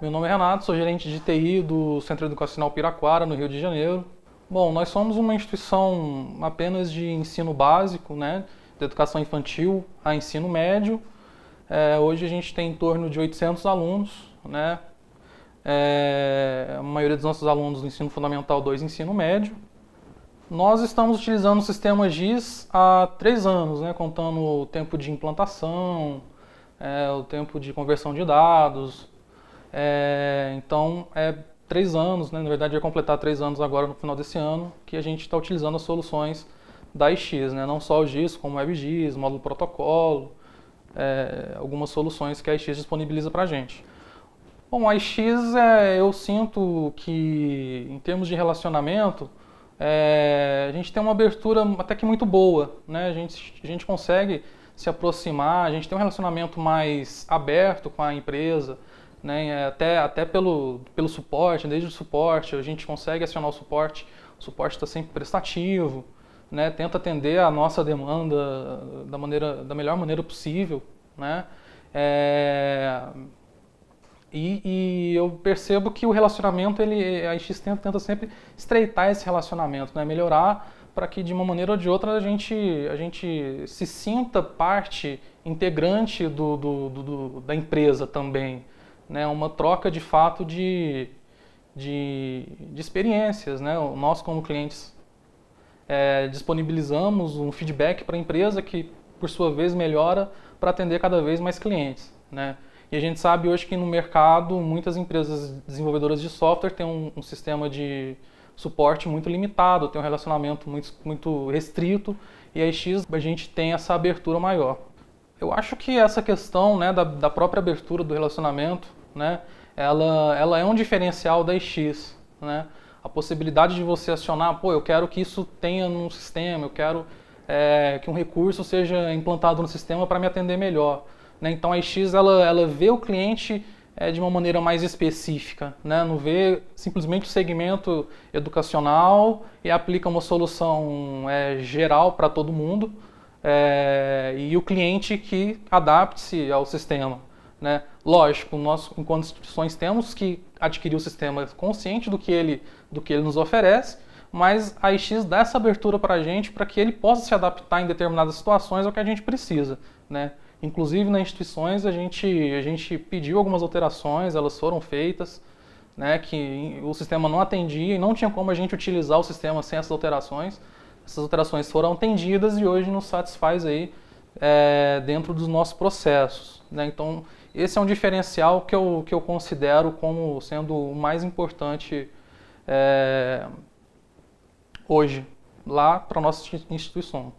Meu nome é Renato, sou gerente de TI do Centro Educacional Piraquara, no Rio de Janeiro. Bom, nós somos uma instituição apenas de ensino básico, né, de educação infantil a ensino médio. É, hoje a gente tem em torno de 800 alunos, né, é, a maioria dos nossos alunos do ensino fundamental 2 ensino médio. Nós estamos utilizando o sistema GIS há três anos, né, contando o tempo de implantação, é, o tempo de conversão de dados, é, então, é três anos, né? na verdade, ia completar três anos agora no final desse ano, que a gente está utilizando as soluções da IX, né? não só o GIS, como o WebGIS, módulo protocolo, é, algumas soluções que a IX disponibiliza para a gente. Bom, a IX, é, eu sinto que, em termos de relacionamento, é, a gente tem uma abertura até que muito boa, né? a, gente, a gente consegue se aproximar, a gente tem um relacionamento mais aberto com a empresa, né? até, até pelo, pelo suporte, né, desde o suporte, a gente consegue acionar o suporte, o suporte está sempre prestativo, né? tenta atender a nossa demanda da, maneira, da melhor maneira possível. Né? É... E, e, eu percebo que o relacionamento, ele, a X tenta, tenta sempre estreitar esse relacionamento, né? melhorar para que de uma maneira ou de outra a gente, a gente se sinta parte integrante do, do, do, do da empresa também né, uma troca de fato de, de, de experiências. Né? Nós, como clientes, é, disponibilizamos um feedback para a empresa que, por sua vez, melhora para atender cada vez mais clientes. Né? E a gente sabe hoje que no mercado muitas empresas desenvolvedoras de software têm um, um sistema de suporte muito limitado, tem um relacionamento muito, muito restrito e a X a gente tem essa abertura maior. Eu acho que essa questão né, da, da própria abertura do relacionamento né, ela, ela é um diferencial da X. Né? A possibilidade de você acionar, pô, eu quero que isso tenha num sistema, eu quero é, que um recurso seja implantado no sistema para me atender melhor. Né? Então a X ela, ela vê o cliente é, de uma maneira mais específica, né? não vê simplesmente o segmento educacional e aplica uma solução é, geral para todo mundo é, e o cliente que adapte-se ao sistema. Né? Lógico, nós, enquanto instituições, temos que adquirir o sistema consciente do que ele, do que ele nos oferece, mas a IX dá essa abertura para a gente para que ele possa se adaptar em determinadas situações ao que a gente precisa. Né? Inclusive, nas instituições, a gente, a gente pediu algumas alterações, elas foram feitas, né, que o sistema não atendia e não tinha como a gente utilizar o sistema sem essas alterações. Essas alterações foram atendidas e hoje nos satisfaz aí é, dentro dos nossos processos. Né? Então, esse é um diferencial que eu, que eu considero como sendo o mais importante é, hoje, lá para a nossa instituição.